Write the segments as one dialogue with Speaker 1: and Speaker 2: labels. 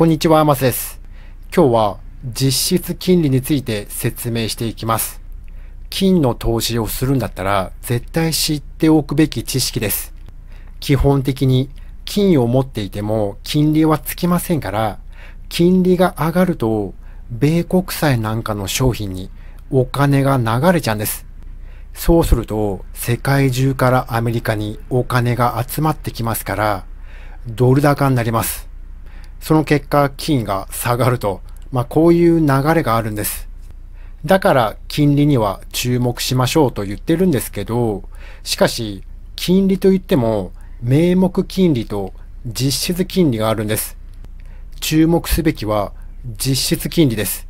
Speaker 1: こんにちは、マスです。今日は実質金利について説明していきます。金の投資をするんだったら絶対知っておくべき知識です。基本的に金を持っていても金利はつきませんから、金利が上がると米国債なんかの商品にお金が流れちゃうんです。そうすると世界中からアメリカにお金が集まってきますから、ドル高になります。その結果金が下がると、まあ、こういう流れがあるんです。だから金利には注目しましょうと言ってるんですけど、しかし金利といっても名目金利と実質金利があるんです。注目すべきは実質金利です。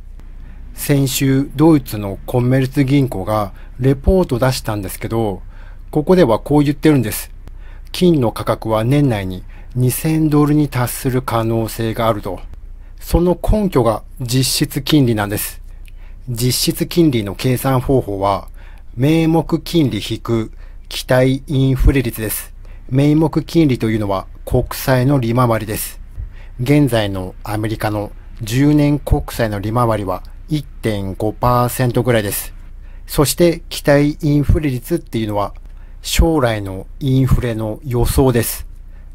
Speaker 1: 先週ドイツのコンメルツ銀行がレポート出したんですけど、ここではこう言ってるんです。金の価格は年内に2000ドルに達する可能性があると。その根拠が実質金利なんです。実質金利の計算方法は、名目金利引く期待インフレ率です。名目金利というのは国債の利回りです。現在のアメリカの10年国債の利回りは1.5%ぐらいです。そして期待インフレ率っていうのは将来のインフレの予想です。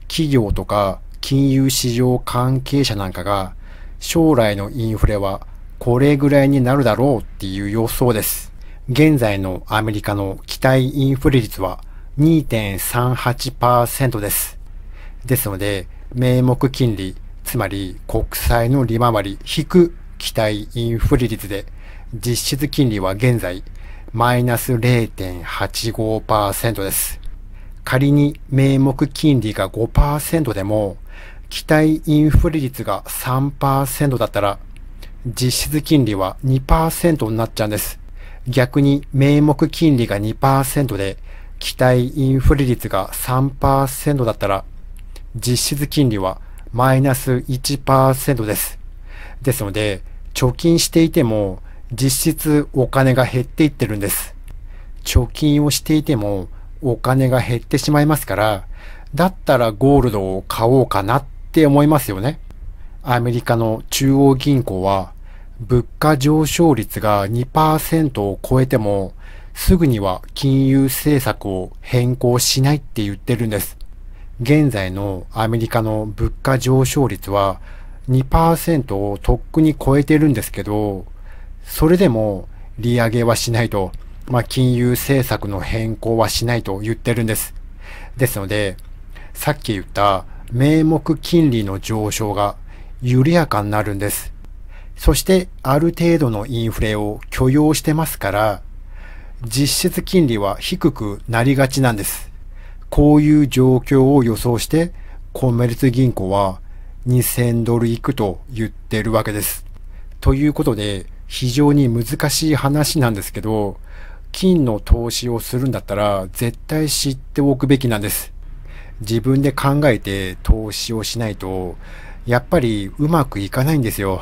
Speaker 1: 企業とか金融市場関係者なんかが将来のインフレはこれぐらいになるだろうっていう予想です。現在のアメリカの期待インフレ率は2.38%です。ですので、名目金利、つまり国債の利回り引く期待インフレ率で、実質金利は現在マイナス0.85%です。仮に名目金利が5%でも、期待インフレ率が3%だったら、実質金利は2%になっちゃうんです。逆に名目金利が2%で、期待インフレ率が3%だったら、実質金利はマイナス1%です。ですので、貯金していても、実質お金が減っていってるんです。貯金をしていても、お金が減ってしまいますから、だったらゴールドを買おうかなって思いますよね。アメリカの中央銀行は、物価上昇率が2%を超えても、すぐには金融政策を変更しないって言ってるんです。現在のアメリカの物価上昇率は2%をとっくに超えてるんですけど、それでも利上げはしないとまあ、金融政策の変更はしないと言ってるんです。ですので、さっき言った名目金利の上昇が緩やかになるんです。そしてある程度のインフレを許容してますから、実質金利は低くなりがちなんです。こういう状況を予想して、コメルツ銀行は2000ドルいくと言ってるわけです。ということで、非常に難しい話なんですけど、金の投資をするんだったら絶対知っておくべきなんです。自分で考えて投資をしないと、やっぱりうまくいかないんですよ。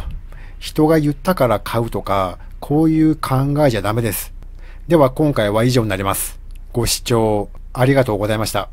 Speaker 1: 人が言ったから買うとか、こういう考えじゃダメです。では今回は以上になります。ご視聴ありがとうございました。